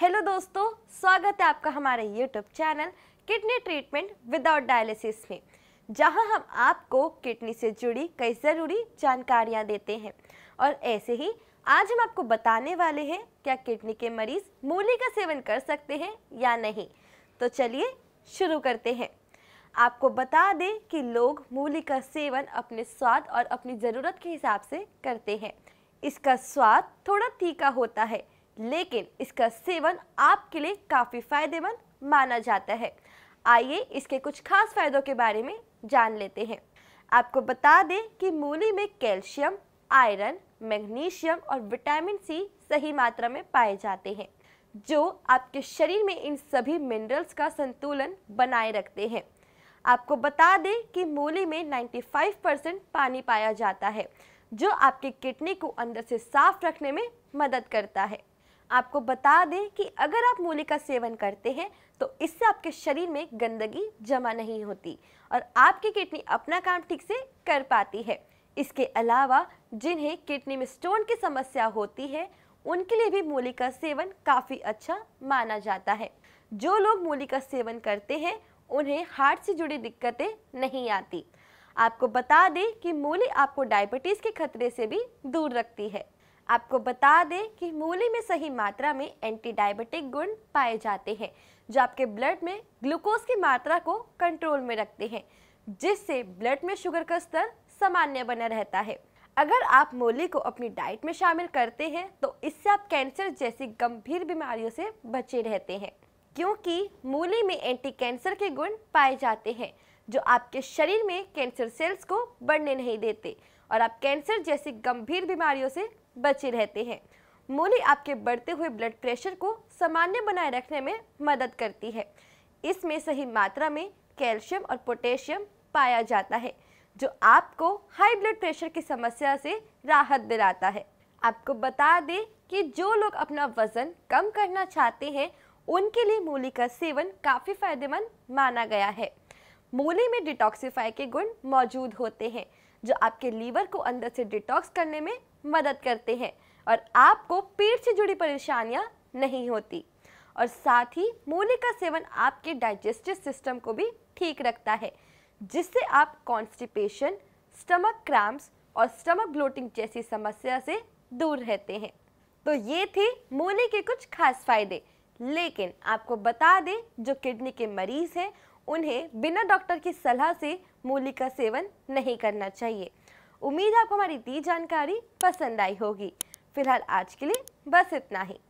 hello दोस्तों स्वागत है आपका हमारे YouTube channel kidney treatment without dialysis में जहां हम आपको किडनी से जुड़ी कई ज़रूरी जानकारियां देते हैं और ऐसे ही आज हम आपको बताने वाले हैं क्या किडनी के मरीज़ मूली का सेवन कर सकते हैं या नहीं तो चलिए शुरू करते हैं आपको बता दें कि लोग मूली का सेवन अपने स्वाद और अपनी ज़रूरत के हिसाब से करते हैं इसका स्वाद थोड़ा तीखा होता है लेकिन इसका सेवन आपके लिए काफ़ी फायदेमंद माना जाता है आइए इसके कुछ खास फायदों के बारे में जान लेते हैं आपको बता दें कि मूली में कैल्शियम आयरन मैग्नीशियम और विटामिन सी सही मात्रा में पाए जाते हैं जो आपके शरीर में इन सभी मिनरल्स का संतुलन बनाए रखते हैं आपको बता दें कि मूली में 95 परसेंट पानी पाया जाता है जो आपके किडनी को अंदर से साफ रखने में मदद करता है आपको बता दें कि अगर आप मूली का सेवन करते हैं तो इससे आपके शरीर में गंदगी जमा नहीं होती और आपकी किडनी अपना काम ठीक से कर पाती है इसके अलावा जिन्हें किडनी में स्टोन की समस्या होती है उनके लिए भी मूली का सेवन काफ़ी अच्छा माना जाता है जो लोग मूली का सेवन करते हैं उन्हें हार्ट से जुड़ी दिक्कतें नहीं आती आपको बता दें कि मूली आपको डायबिटीज़ के खतरे से भी दूर रखती है आपको बता दें कि मूली में सही मात्रा में एंटी डायबिटिक गुण पाए जाते हैं जो आपके ब्लड में ग्लूकोज की मात्रा को कंट्रोल में रखते हैं जिससे ब्लड में शुगर का स्तर सामान्य बना रहता है अगर आप मूली को अपनी डाइट में शामिल करते हैं तो इससे आप कैंसर जैसी गंभीर बीमारियों से बचे रहते हैं क्योंकि मूली में एंटी कैंसर के गुण पाए जाते हैं जो आपके शरीर में कैंसर सेल्स को बढ़ने नहीं देते और आप कैंसर जैसी गंभीर बीमारियों से बचे रहते हैं मूली आपके बढ़ते हुए ब्लड प्रेशर को सामान्य बनाए रखने में मदद करती है इसमें सही मात्रा में कैल्शियम और पोटेशियम पाया जाता है जो आपको हाई ब्लड प्रेशर की समस्या से राहत दिलाता है आपको बता दें कि जो लोग अपना वजन कम करना चाहते हैं उनके लिए मूली का सेवन काफ़ी फायदेमंद माना गया है मूली में डिटॉक्सीफाई के गुण मौजूद होते हैं जो आपके लीवर को अंदर से डिटॉक्स करने में मदद करते हैं और आपको पेट से जुड़ी परेशानियाँ नहीं होती और साथ ही मूली का सेवन आपके डाइजेस्टिव सिस्टम को भी ठीक रखता है जिससे आप कॉन्स्टिपेशन स्टमक क्रैम्प्स और स्टमक ब्लोटिंग जैसी समस्या से दूर रहते हैं तो ये थे मूली के कुछ खास फायदे लेकिन आपको बता दें जो किडनी के मरीज़ हैं उन्हें बिना डॉक्टर की सलाह से मूली का सेवन नहीं करना चाहिए उम्मीद आपको हमारी दी जानकारी पसंद आई होगी फिलहाल आज के लिए बस इतना ही